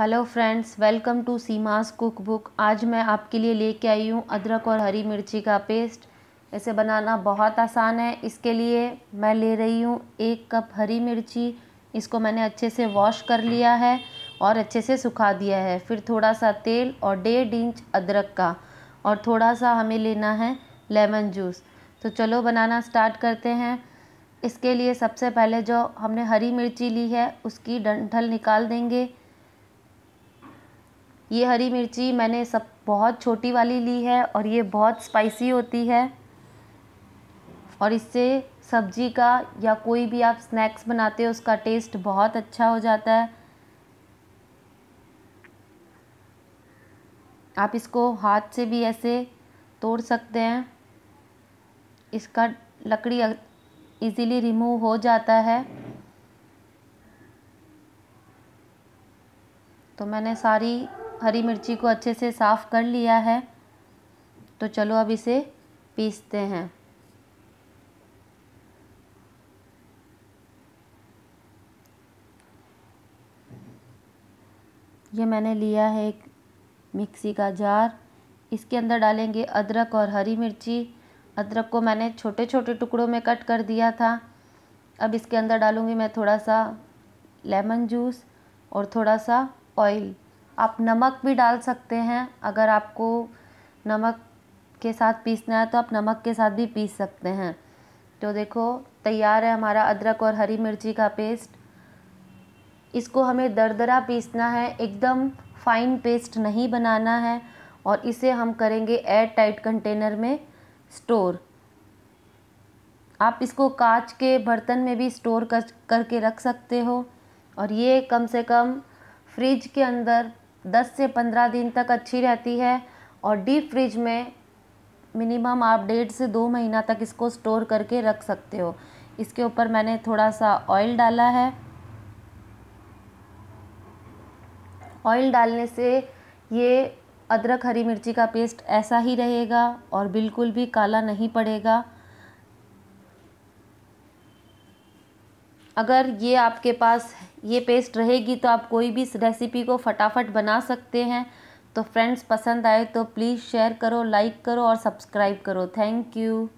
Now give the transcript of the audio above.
hello friends welcome to Seema's cookbook आज मैं आपके लिए लेके आई हूँ अदरक और हरी मिर्ची का पेस्ट इसे बनाना बहुत आसान है इसके लिए मैं ले रही हूँ एक कप हरी मिर्ची इसको मैंने अच्छे से वॉश कर लिया है और अच्छे से सुखा दिया है फिर थोड़ा सा तेल और डेढ़ इंच अदरक का और थोड़ा सा हमें लेना है लेमन जूस तो चलो बनाना स्टार्ट करते हैं इसके लिए सबसे पहले जो हमने हरी मिर्ची ली है उसकी डंठल निकाल देंगे ये हरी मिर्ची मैंने सब बहुत छोटी वाली ली है और ये बहुत स्पाइसी होती है और इससे सब्जी का या कोई भी आप स्नैक्स बनाते हो उसका टेस्ट बहुत अच्छा हो जाता है आप इसको हाथ से भी ऐसे तोड़ सकते हैं इसका लकड़ी इजीली रिमूव हो जाता है तो मैंने सारी हरी मिर्ची को अच्छे से साफ़ कर लिया है तो चलो अब इसे पीसते हैं ये मैंने लिया है एक मिक्सी का जार इसके अंदर डालेंगे अदरक और हरी मिर्ची अदरक को मैंने छोटे छोटे टुकड़ों में कट कर दिया था अब इसके अंदर डालूँगी मैं थोड़ा सा लेमन जूस और थोड़ा सा ऑयल आप नमक भी डाल सकते हैं अगर आपको नमक के साथ पीसना है तो आप नमक के साथ भी पीस सकते हैं तो देखो तैयार है हमारा अदरक और हरी मिर्ची का पेस्ट इसको हमें दरदरा पीसना है एकदम फाइन पेस्ट नहीं बनाना है और इसे हम करेंगे एयर टाइट कंटेनर में स्टोर आप इसको कांच के बर्तन में भी स्टोर कर करके रख सकते हो और ये कम से कम फ्रिज के अंदर 10 से 15 दिन तक अच्छी रहती है और डीप फ्रिज में मिनिमम आप डेढ़ से दो महीना तक इसको स्टोर करके रख सकते हो इसके ऊपर मैंने थोड़ा सा ऑयल डाला है ऑयल डालने से ये अदरक हरी मिर्ची का पेस्ट ऐसा ही रहेगा और बिल्कुल भी काला नहीं पड़ेगा अगर ये आपके पास ये पेस्ट रहेगी तो आप कोई भी रेसिपी को फटाफट बना सकते हैं तो फ्रेंड्स पसंद आए तो प्लीज़ शेयर करो लाइक करो और सब्सक्राइब करो थैंक यू